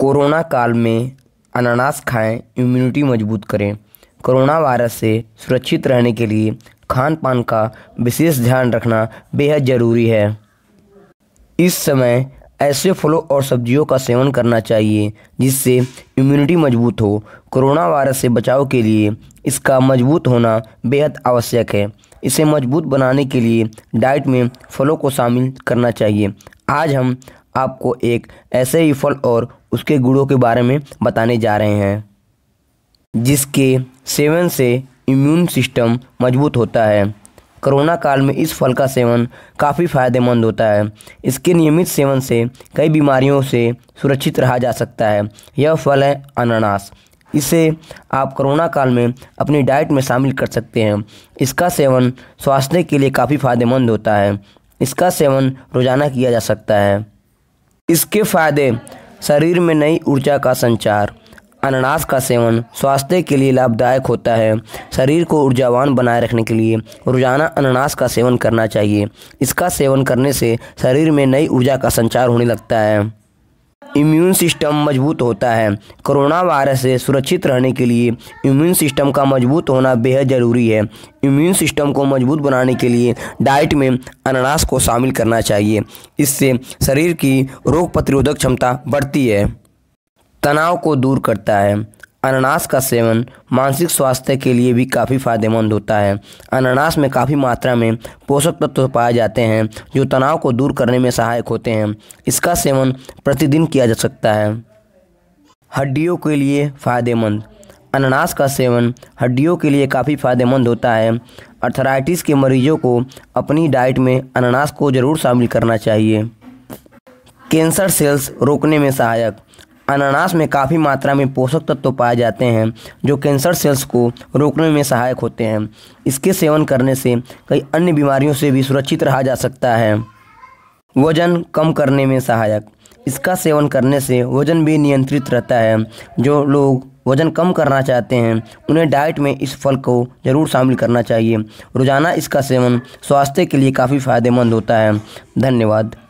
corona काल में अनानास खाएं इम्यूनिटी मजबूत करें कोरोना वायरस से सुरक्षित रहने के लिए खान पान का विशेष ध्यान रखना बेहद ज़रूरी है इस समय ऐसे फलों और सब्जियों का सेवन करना चाहिए जिससे इम्यूनिटी मजबूत हो कोरोना वायरस से बचाव के लिए इसका मजबूत होना बेहद आवश्यक है इसे मजबूत बनाने के लिए डाइट में फलों को शामिल करना चाहिए आज हम आपको एक ऐसे ही फल और उसके गुणों के बारे में बताने जा रहे हैं जिसके सेवन से इम्यून सिस्टम मजबूत होता है कोरोना काल में इस फल का सेवन काफ़ी फायदेमंद होता है इसके नियमित सेवन से कई बीमारियों से सुरक्षित रहा जा सकता है यह फल है अनानास इसे आप कोरोना काल में अपनी डाइट में शामिल कर सकते हैं इसका सेवन स्वास्थ्य के लिए काफ़ी फायदेमंद होता है इसका सेवन रोज़ाना किया जा सकता है इसके फ़ायदे शरीर में नई ऊर्जा का संचार अनानास का सेवन स्वास्थ्य के लिए लाभदायक होता है शरीर को ऊर्जावान बनाए रखने के लिए रोजाना अनानास का सेवन करना चाहिए इसका सेवन करने से शरीर में नई ऊर्जा का संचार होने लगता है इम्यून सिस्टम मजबूत होता है कोरोना वायरस से सुरक्षित रहने के लिए इम्यून सिस्टम का मजबूत होना बेहद ज़रूरी है इम्यून सिस्टम को मजबूत बनाने के लिए डाइट में अनानास को शामिल करना चाहिए इससे शरीर की रोग प्रतिरोधक क्षमता बढ़ती है तनाव को दूर करता है अनानास का सेवन मानसिक स्वास्थ्य के लिए भी काफ़ी फायदेमंद होता है अनानास में काफ़ी मात्रा में पोषक तत्व पाए जाते हैं जो तनाव को दूर करने में सहायक होते हैं इसका सेवन प्रतिदिन किया जा सकता है हड्डियों के लिए फ़ायदेमंद अनानास का सेवन हड्डियों के लिए काफ़ी फ़ायदेमंद होता है अर्थराइटिस के मरीजों को अपनी डाइट में अनानास को ज़रूर शामिल करना चाहिए कैंसर सेल्स रोकने में सहायक अनानास में काफ़ी मात्रा में पोषक तत्व तो पाए जाते हैं जो कैंसर सेल्स को रोकने में सहायक होते हैं इसके सेवन करने से कई अन्य बीमारियों से भी सुरक्षित रहा जा सकता है वजन कम करने में सहायक इसका सेवन करने से वजन भी नियंत्रित रहता है जो लोग वजन कम करना चाहते हैं उन्हें डाइट में इस फल को ज़रूर शामिल करना चाहिए रोज़ाना इसका सेवन स्वास्थ्य के लिए काफ़ी फ़ायदेमंद होता है धन्यवाद